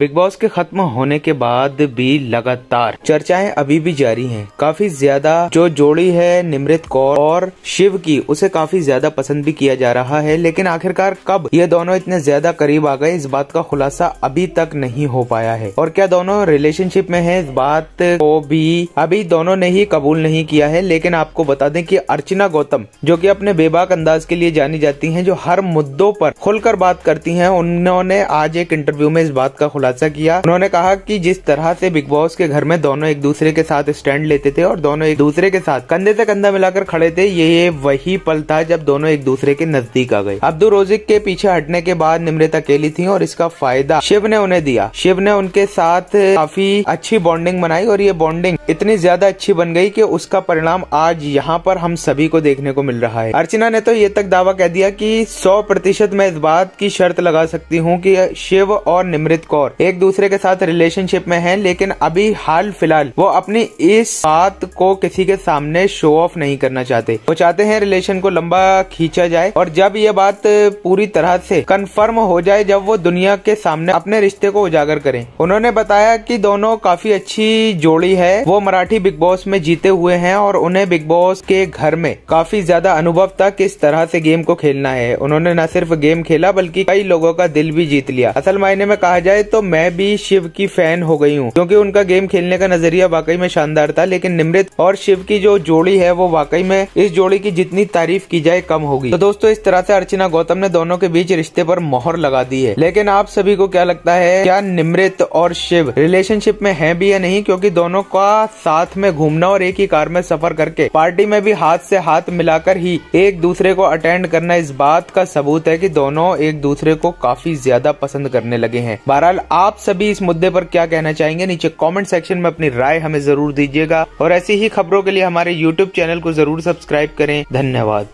Big boss के खत्म होने के बाद भी लगातार चर्चाएं अभी भी जारी हैं। काफी ज्यादा जो जोड़ी है निमृत कौर और शिव की उसे काफी ज्यादा पसंद भी किया जा रहा है लेकिन आखिरकार कब ये दोनों इतने ज्यादा करीब आ गए इस बात का खुलासा अभी तक नहीं हो पाया है और क्या दोनों रिलेशनशिप में है इस बात को भी अभी दोनों ने ही कबूल नहीं किया है लेकिन आपको बता दें की अर्चना गौतम जो की अपने बेबाक अंदाज के लिए जानी जाती है जो हर मुद्दों पर खुलकर बात करती है उन्होंने आज एक इंटरव्यू में इस बात का खुलासा किया उन्होंने कहा कि जिस तरह से बिग बॉस के घर में दोनों एक दूसरे के साथ स्टैंड लेते थे और दोनों एक दूसरे के साथ कंधे से कंधा मिलाकर खड़े थे ये वही पल था जब दोनों एक दूसरे के नजदीक आ गए अब्दुल रोजिक के पीछे हटने के बाद निम्रता अकेली थी और इसका फायदा शिव ने उन्हें दिया शिव ने उनके साथ काफी अच्छी बॉन्डिंग बनाई और ये बॉन्डिंग इतनी ज्यादा अच्छी बन गई की उसका परिणाम आज यहाँ पर हम सभी को देखने को मिल रहा है अर्चना ने तो ये तक दावा कह दिया की सौ प्रतिशत मैं इस बात की शर्त लगा सकती हूँ की शिव और निमृत कौर एक दूसरे के साथ रिलेशनशिप में है लेकिन अभी हाल फिलहाल वो अपनी इस बात को किसी के सामने शो ऑफ नहीं करना चाहते वो चाहते हैं रिलेशन को लंबा खींचा जाए और जब ये बात पूरी तरह से कंफर्म हो जाए जब वो दुनिया के सामने अपने रिश्ते को उजागर करें उन्होंने बताया कि दोनों काफी अच्छी जोड़ी है वो मराठी बिग बॉस में जीते हुए हैं और उन्हें बिग बॉस के घर में काफी ज्यादा अनुभव था किस तरह से गेम को खेलना है उन्होंने न सिर्फ गेम खेला बल्कि कई लोगों का दिल भी जीत लिया असल मायने में कहा जाए तो मैं भी शिव की फैन हो गई हूँ क्योंकि उनका गेम खेलने का नजरिया वाकई में शानदार था लेकिन निमृत और शिव की जो जोड़ी है वो वाकई में इस जोड़ी की जितनी तारीफ की जाए कम होगी तो दोस्तों इस तरह से अर्चना गौतम ने दोनों के बीच रिश्ते पर मोहर लगा दी है लेकिन आप सभी को क्या लगता है क्या निमृत और शिव रिलेशनशिप में है भी या नहीं क्योंकि दोनों का साथ में घूमना और एक ही कार में सफर करके पार्टी में भी हाथ से हाथ मिलाकर ही एक दूसरे को अटेंड करना इस बात का सबूत है कि दोनों एक दूसरे को काफी ज्यादा पसंद करने लगे हैं बहरहाल आप सभी इस मुद्दे पर क्या कहना चाहेंगे नीचे कमेंट सेक्शन में अपनी राय हमें जरूर दीजिएगा और ऐसी ही खबरों के लिए हमारे यूट्यूब चैनल को जरूर सब्सक्राइब करें धन्यवाद